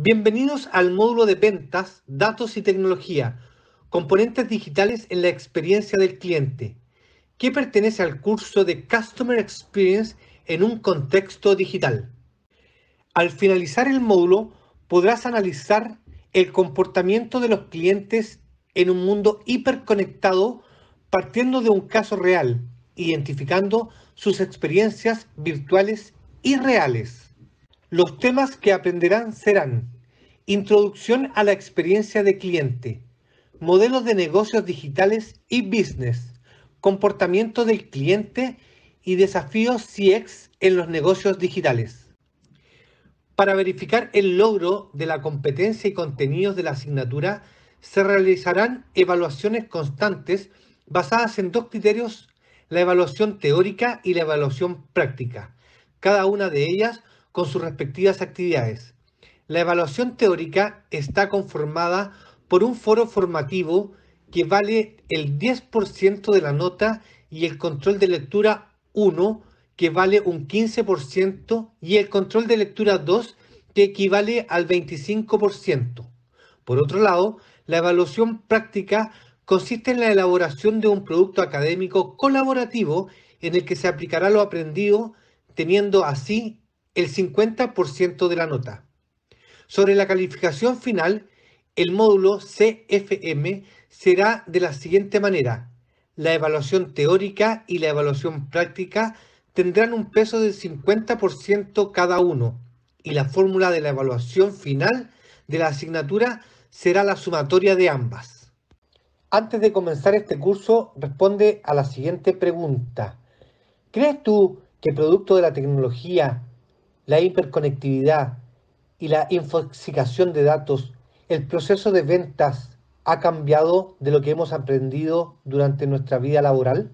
Bienvenidos al módulo de ventas, datos y tecnología, componentes digitales en la experiencia del cliente, que pertenece al curso de Customer Experience en un contexto digital. Al finalizar el módulo, podrás analizar el comportamiento de los clientes en un mundo hiperconectado partiendo de un caso real, identificando sus experiencias virtuales y reales. Los temas que aprenderán serán Introducción a la experiencia de cliente, modelos de negocios digitales y business, comportamiento del cliente y desafíos CIEX en los negocios digitales. Para verificar el logro de la competencia y contenidos de la asignatura, se realizarán evaluaciones constantes basadas en dos criterios, la evaluación teórica y la evaluación práctica. Cada una de ellas con sus respectivas actividades. La evaluación teórica está conformada por un foro formativo que vale el 10% de la nota y el control de lectura 1 que vale un 15% y el control de lectura 2 que equivale al 25%. Por otro lado, la evaluación práctica consiste en la elaboración de un producto académico colaborativo en el que se aplicará lo aprendido, teniendo así el 50% de la nota. Sobre la calificación final, el módulo CFM será de la siguiente manera. La evaluación teórica y la evaluación práctica tendrán un peso del 50% cada uno y la fórmula de la evaluación final de la asignatura será la sumatoria de ambas. Antes de comenzar este curso, responde a la siguiente pregunta. ¿Crees tú que producto de la tecnología la hiperconectividad y la infoxicación de datos, el proceso de ventas ha cambiado de lo que hemos aprendido durante nuestra vida laboral?